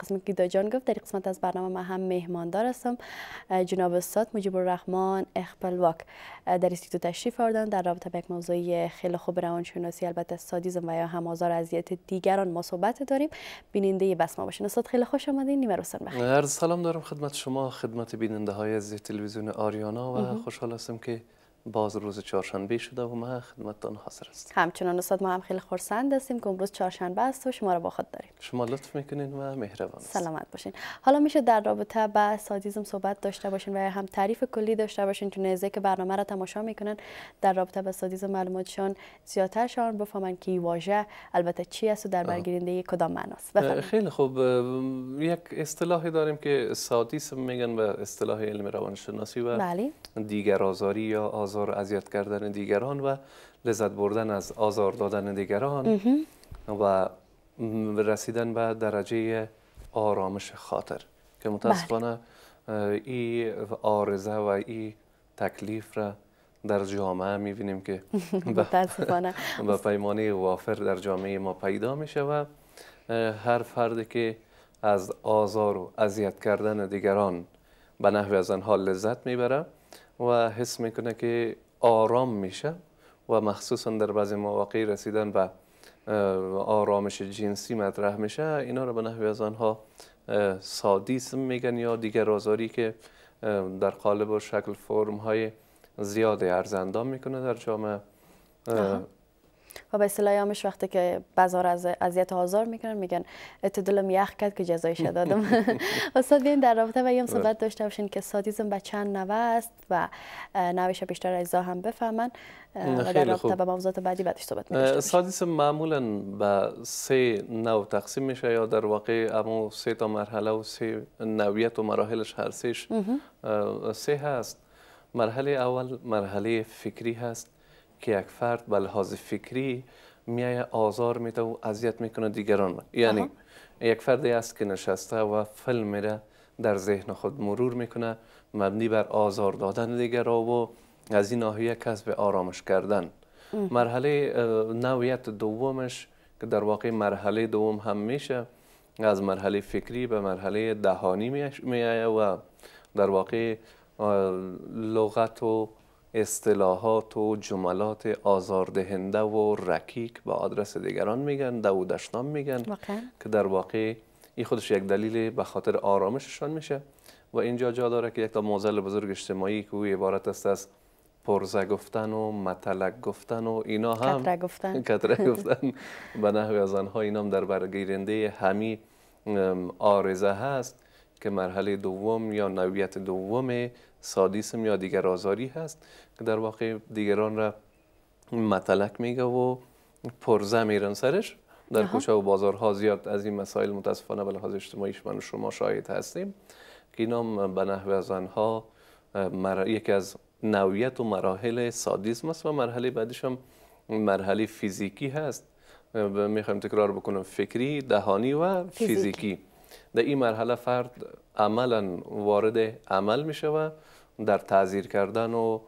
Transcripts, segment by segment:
قسم گیدا جان گفت در قسمت از برنامه ما هم مهماندار هستم جناب استاد مجیب الرحمن اخپلواک در استیتو تشریف آوردن در رابطه به یک خیلی خوب روانشناسی البته سادیزم و یا هم آزار اذیت دیگران ما صحبت داریم بیننده بس ما باشین استاد خیلی خوش آمدین نیمه بخیر عرض سلام دارم خدمت شما خدمت بیننده های از تلویزیون آریانا و خوشحال هستم که باز روز چهارشنبه شده و ما خدمتتان حاضر هستیم همچنان استاد ما هم خیلی خرسند هستیم که امروز چهارشنبه است و شما را با خود داریم شما لطف میکنین و مهربان است. سلامت باشین حالا میشه در رابطه با سادیزم صحبت داشته باشین و هم تعریف کلی داشته باشین چون از که برنامه را تماشا میکنن در رابطه با سادیزم معلوماتشان زیادتر شان بفهمن که واژه البته چی است و در برگیرنده کدام معناست خیلی خوب یک اصطلاحی داریم که سادیسم میگن به اصطلاح علم روانشناسی و بله. دیگر آزاری یا آزار اذیت کردن دیگران و لذت بردن از آزار دادن دیگران و رسیدن به درجه آرامش خاطر که بله. متاسفانه این آرزه و این تکلیف را در جامعه میبینیم که متاسفانه به پیمانه وافر در جامعه ما پیدا میشه و هر فرد که از آزار و اذیت کردن دیگران به نحوی از آنها لذت میبره و حس میکنه که آرام میشه و مخصوصا در بعضی مواقع رسیدن به آرامش جنسی مطرح میشه اینا رو به نحوی از آنها سادیسم میگن یا دیگر آزاری که در قالب و شکل فرم های زیاد ارزندان میکنه در جامعه و به اصطلاح همش وقتی که بازار از اذیت آزار میکنن میگن اتدلم یخ کرد که جزایش دادم استاد بیایم در رابطه و هم صحبت آره. داشته باشین که سادیزم به چند نوه است و نویش بیشتر اجزا هم بفهمن و در رابطه به موضوعات بعدی بعدش صحبت میکنیم سادیزم معمولا به سه نو تقسیم میشه یا در واقع اما سه تا مرحله و سه نویت و مراحلش هر سه هست مرحله اول مرحله فکری هست که یک فرد به لحاظ فکری میایه آزار میده و اذیت میکنه دیگران یعنی یک فردی است که نشسته و فلم را در ذهن خود مرور میکنه مبنی بر آزار دادن دیگرا و از این ناحیه کسب آرامش کردن مرحله نویت دومش که در واقع مرحله دوم هم میشه از مرحله فکری به مرحله دهانی میایه و در واقع لغت و اصطلاحات و جملات آزاردهنده و رکیک به آدرس دیگران میگن دشنام میگن واقع. که در واقع این خودش یک دلیل به خاطر آرامششان میشه و اینجا جا داره که یک تا موزل بزرگ اجتماعی که او عبارت است از پرزه گفتن و متلک گفتن و اینا هم کتره گفتن کتره گفتن به نحوی از اینا هم در برگیرنده همی آرزه هست که مرحله دوم یا نویت دوم سادیسم یا دیگر آزاری هست که در واقع دیگران را متلک میگه و پرزه میرن سرش در کوچه و بازارها زیاد از این مسائل متاسفانه بلحاظ اجتماعیش من و شما شاهد هستیم که اینا به نحو از مر... یکی از نویت و مراحل سادیسم است و مرحله بعدش هم مرحله فیزیکی هست میخوایم تکرار بکنم فکری دهانی و فیزیکی. در این مرحله فرد عملا وارد عمل می شود در تعذیر کردن و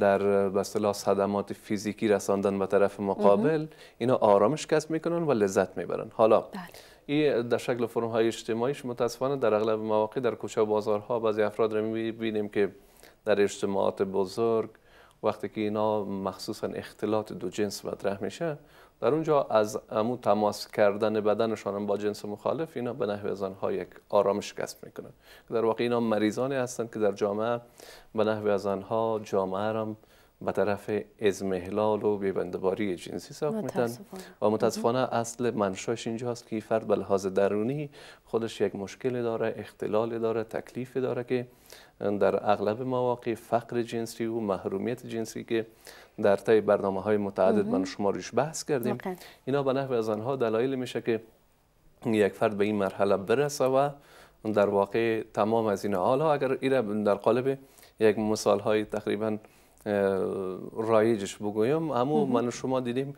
در به صدمات فیزیکی رساندن به طرف مقابل اینا آرامش کسب میکنن و لذت میبرن حالا بله. این در شکل فرم های اجتماعیش متاسفانه در اغلب مواقع در کوچه بازارها بعضی افراد رو میبینیم که در اجتماعات بزرگ وقتی که اینا مخصوصا اختلاط دو جنس مطرح میشه در اونجا از امو تماس کردن بدنشان با جنس مخالف اینا به نحوه زنها یک آرامش کسب میکنن در واقع اینا مریضانی هستند که در جامعه به نحوه از جامعه را به طرف ازمهلال و بیبندباری جنسی ساخت میتن و متاسفانه اصل منشاش اینجاست که فرد به لحاظ درونی خودش یک مشکل داره اختلال داره تکلیف داره که در اغلب مواقع فقر جنسی و محرومیت جنسی که در طی برنامه های متعدد من شما روش بحث کردیم اینا به نحو از آنها دلایل میشه که یک فرد به این مرحله برسه و در واقع تمام از این ها اگر ایره در قالب یک مثال های تقریبا رایجش بگویم اما من شما دیدیم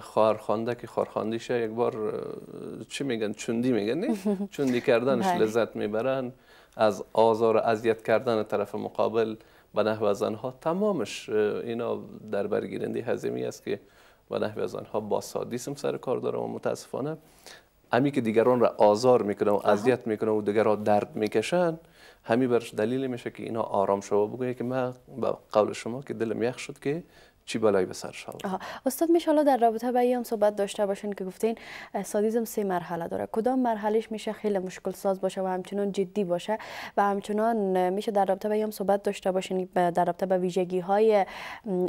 خارخانده که خارخاندیشه؟ یک بار چی میگن چندی میگن چندی کردنش بله. لذت میبرن از آزار و اذیت کردن طرف مقابل به نحو از تمامش اینا در برگیرندی هزیمی است که به نحو از با سادیسم سر کار دارم و متاسفانه همی که دیگران را آزار میکنه و اذیت میکنه و دیگران درد میکشن همی برش دلیل میشه که اینا آرام شو بگویه که من به قول شما که دلم یخ شد که چی بلایی به سرش استاد میشه در رابطه با هم صحبت داشته باشین که گفتین سادیزم سه مرحله داره کدام مرحلهش میشه خیلی مشکل ساز باشه و همچنان جدی باشه و همچنان میشه در رابطه با هم صحبت داشته باشین در رابطه با ویژگی های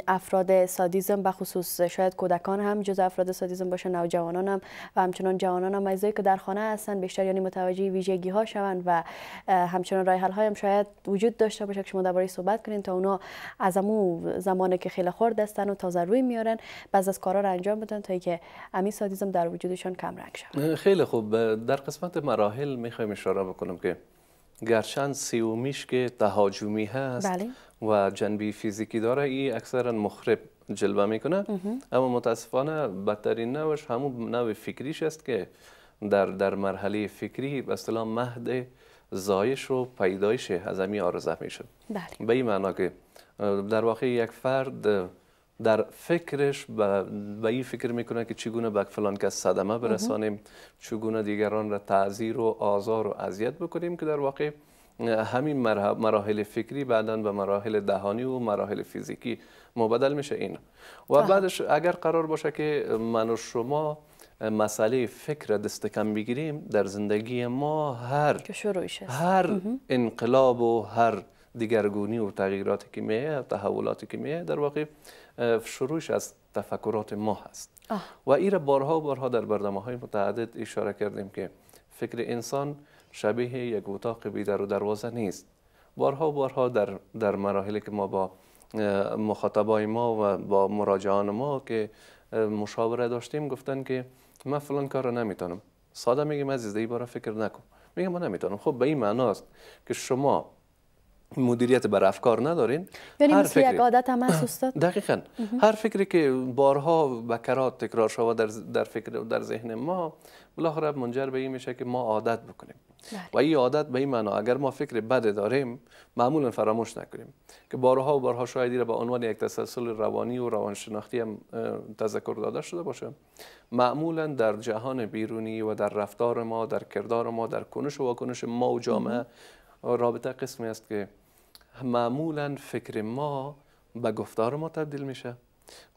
افراد سادیزم به خصوص شاید کودکان هم جز افراد سادیزم باشن نوجوانان هم و همچنان جوانان هم اجزایی که در خانه هستن بیشتر یعنی متوجه ویژگی ها شوند و همچنان راه حل های هم شاید وجود داشته باشه که شما درباره صحبت کنین تا اونا از زمانی که خیلی خورد هستن و تازه روی میارن بعض از کارا رو انجام بدن تا اینکه امی سادیزم در وجودشان کم رنگ شد خیلی خوب در قسمت مراحل میخوایم اشاره بکنم که گرچند سیومیش که تهاجمی هست بله. و جنبی فیزیکی داره ای اکثرا مخرب جلوه میکنه اما متاسفانه بدترین نوش همون نو فکریش است که در در مرحله فکری به اصطلاح مهد زایش و پیدایش از همین آرزه میشه بله. به این معنا که در واقع یک فرد در فکرش به این فکر میکنه که چگونه به فلان کس صدمه برسانیم چگونه دیگران را تعذیر و آزار و اذیت بکنیم که در واقع همین مراحل فکری بعدا به مراحل دهانی و مراحل فیزیکی مبدل میشه این و بله. بعدش اگر قرار باشه که من و شما مسئله فکر دست کم بگیریم در زندگی ما هر هر انقلاب و هر دیگرگونی و تغییراتی که میه تحولاتی که میه در واقع شروعش از تفکرات ما هست و این بارها بارها در برنامه های متعدد اشاره کردیم که فکر انسان شبیه یک اتاق بی در و دروازه نیست بارها بارها در, در مراحل که ما با مخاطبای ما و با مراجعان ما که مشاوره داشتیم گفتن که من فلان کار رو نمیتونم ساده میگیم عزیز ای بارا فکر نکن میگم ما نمیتونم خب به این معناست که شما مدیریت بر افکار ندارین یعنی هر مثل یک عادت هم استاد دقیقا هر فکری که بارها بکرات تکرار شود در در فکر و در ذهن ما بالاخره منجر به این میشه که ما عادت بکنیم بله. و این عادت به این معنا اگر ما فکر بد داریم معمولا فراموش نکنیم که بارها و بارها شایدی را به عنوان یک تسلسل روانی و روانشناختی هم تذکر داده شده باشه معمولا در جهان بیرونی و در رفتار ما در کردار ما در کنش و واکنش ما و جامعه رابطه قسمی است که معمولا فکر ما به گفتار ما تبدیل میشه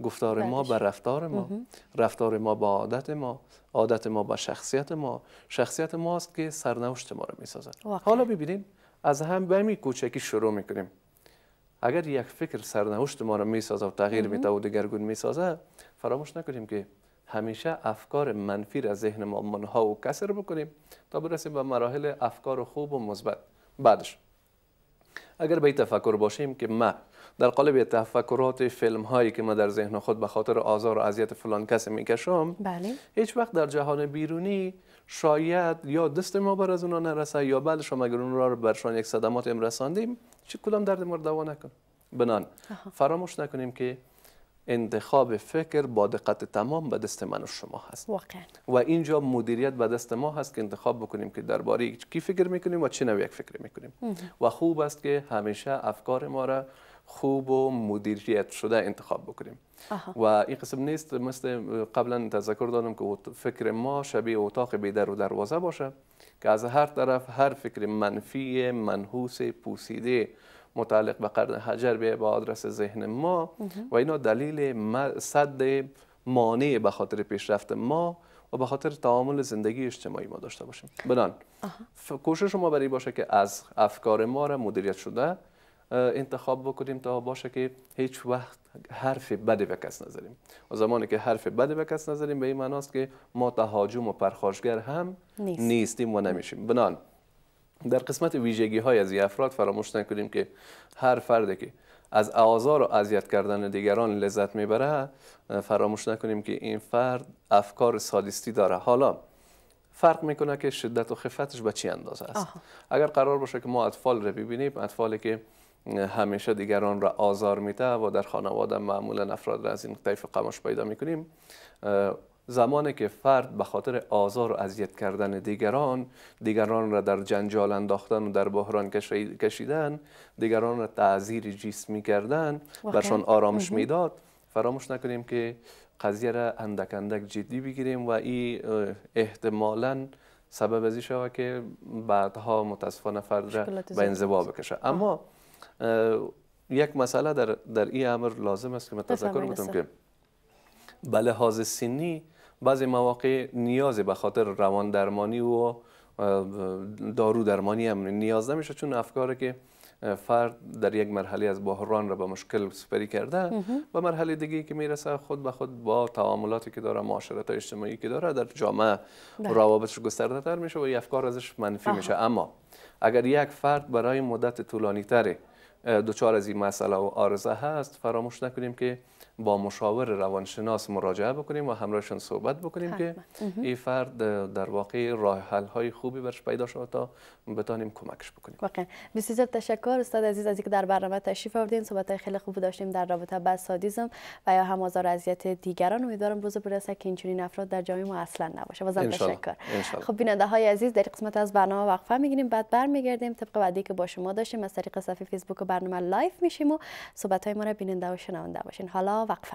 گفتار ما به رفتار ما رفتار ما به عادت ما عادت ما به شخصیت ما شخصیت ما است که سرنوشت ما رو میسازد حالا ببینیم از هم به همین کوچکی شروع میکنیم اگر یک فکر سرنوشت ما رو میسازه و تغییر میده و دگرگون میسازد، فراموش نکنیم که همیشه افکار منفی را ذهن ما منها و کسر بکنیم تا برسیم به مراحل افکار خوب و مثبت بعدش اگر به تفکر باشیم که ما در قالب تفکرات فیلم هایی که ما در ذهن خود به خاطر آزار و اذیت فلان کسی میکشم بله. هیچ وقت در جهان بیرونی شاید یا دست ما بر از اونا نرسه یا بعد شما اگر اون را برشان یک صدمات امرساندیم رساندیم چی کدام درد مردوا نکن بنان فراموش نکنیم که انتخاب فکر با دقت تمام به دست من و شما هست واقعا و اینجا مدیریت به دست ما هست که انتخاب بکنیم که درباره کی فکر میکنیم و چه نوع یک فکر میکنیم و خوب است که همیشه افکار ما را خوب و مدیریت شده انتخاب بکنیم و این قسم نیست مثل قبلا تذکر دادم که فکر ما شبیه اتاق بیدر و دروازه باشه که از هر طرف هر فکر منفی منحوس پوسیده متعلق به قرن حجر به آدرس ذهن ما و اینا دلیل صد مانع به خاطر پیشرفت ما و به خاطر تعامل زندگی اجتماعی ما داشته باشیم بنان کوشش ما برای باشه که از افکار ما را مدیریت شده انتخاب بکنیم تا باشه که هیچ وقت حرف بدی به کس نزنیم و زمانی که حرف بدی به کس نزنیم به این معناست که ما تهاجم و پرخاشگر هم نیستیم و نمیشیم بنان در قسمت ویژگی های از افراد فراموش نکنیم که هر فردی که از آزار و اذیت کردن دیگران لذت میبره فراموش نکنیم که این فرد افکار سادیستی داره حالا فرق میکنه که شدت و خفتش به چی اندازه است اگر قرار باشه که ما اطفال رو ببینیم اطفالی که همیشه دیگران را آزار میده و در خانواده معمولا افراد را از این طیف قماش پیدا میکنیم زمانی که فرد به خاطر آزار و اذیت کردن دیگران دیگران را در جنجال انداختن و در بحران کشیدن دیگران را تعذیر جسمی کردن برشان آرامش میداد فراموش نکنیم که قضیه را اندک اندک جدی بگیریم و این احتمالا سبب ازی شود که بعدها متاسفانه فرد را به انزوا بکشه اما یک مسئله در, در این امر لازم است که من تذکر بودم که بله لحاظ سنی بعضی مواقع نیاز به خاطر روان درمانی و دارو درمانی هم نیاز نمیشه چون افکاری که فرد در یک مرحله از بحران را به مشکل سپری کرده و مرحله دیگه که میرسه خود به خود با تعاملاتی که داره معاشرت اجتماعی که داره در جامعه بله. روابطش گسترده تر میشه و این افکار ازش منفی میشه اما اگر یک فرد برای مدت طولانی دو دچار از این مسئله و آرزه هست فراموش نکنیم که با مشاور روانشناس مراجعه بکنیم و همراهشون صحبت بکنیم که این فرد در واقع راه حل های خوبی برش پیدا شد تا بتانیم کمکش بکنیم واقعا بسیار تشکر استاد عزیز از اینکه در برنامه تشریف آوردین صحبت های خیلی خوب داشتیم در رابطه با سادیزم و یا هم آزار اذیت دیگران امیدوارم روز برسه که اینچنین افراد در جامعه ما اصلا نباشه بازم تشکر خب بیننده های عزیز در قسمت از برنامه وقفه میگیریم بعد برمیگردیم طبق وعده که با شما داشتیم از طریق صفحه فیسبوک برنامه لایف میشیم و صحبت های ما را بیننده و شنونده باشین حالا وقفه